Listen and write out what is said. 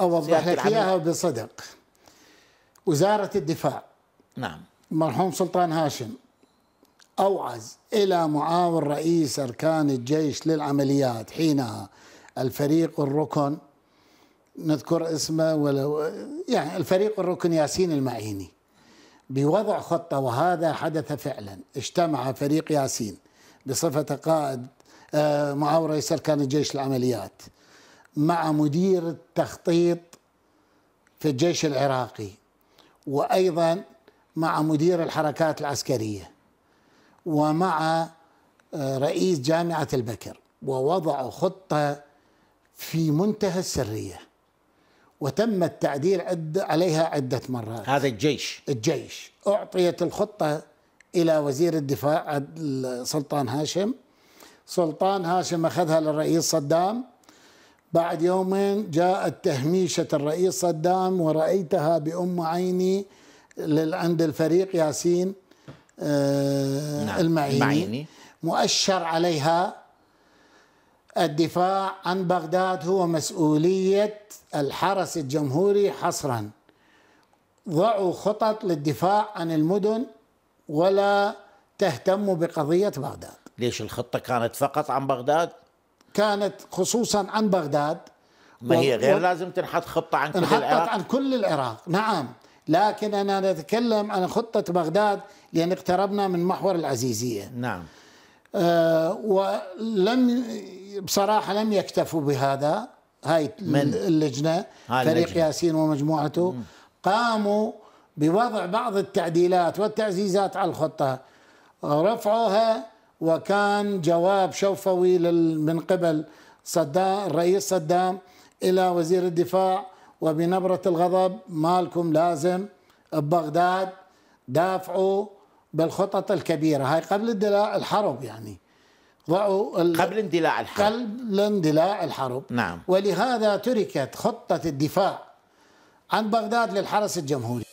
اوضح لك اياها بصدق وزاره الدفاع نعم المرحوم سلطان هاشم اوعز الى معاون رئيس اركان الجيش للعمليات حينها الفريق الركن نذكر اسمه ولا يعني الفريق الركن ياسين المعيني بوضع خطه وهذا حدث فعلا اجتمع فريق ياسين بصفه قائد آه، معاون رئيس اركان الجيش للعمليات مع مدير التخطيط في الجيش العراقي وايضا مع مدير الحركات العسكريه ومع آه، رئيس جامعه البكر ووضعوا خطه في منتهى السريه وتم التعديل عد عليها عده مرات هذا الجيش الجيش اعطيت الخطه الى وزير الدفاع سلطان هاشم سلطان هاشم اخذها للرئيس صدام بعد يومين جاءت تهميشة الرئيس صدام ورأيتها بأم عيني عند الفريق ياسين آه، نعم، المعيني مؤشر عليها الدفاع عن بغداد هو مسؤولية الحرس الجمهوري حصرا ضعوا خطط للدفاع عن المدن ولا تهتموا بقضية بغداد ليش الخطة كانت فقط عن بغداد؟ كانت خصوصا عن بغداد ما هي غير و... لازم تنحط خطة عن كل العراق عن كل العراق نعم لكن أنا نتكلم عن خطة بغداد لأن اقتربنا من محور العزيزية نعم آه ولم بصراحة لم يكتفوا بهذا هاي من؟ اللجنة هاي فريق اللجنة. ياسين ومجموعته م. قاموا بوضع بعض التعديلات والتعزيزات على الخطة رفعوها وكان جواب شوفوي من قبل صدام الرئيس صدام إلى وزير الدفاع وبنبرة الغضب مالكم لازم ببغداد دافعوا بالخطط الكبيرة هاي قبل اندلاع الحرب يعني ضعوا قبل اندلاع الحرب قبل اندلاع الحرب نعم ولهذا تركت خطة الدفاع عن بغداد للحرس الجمهوري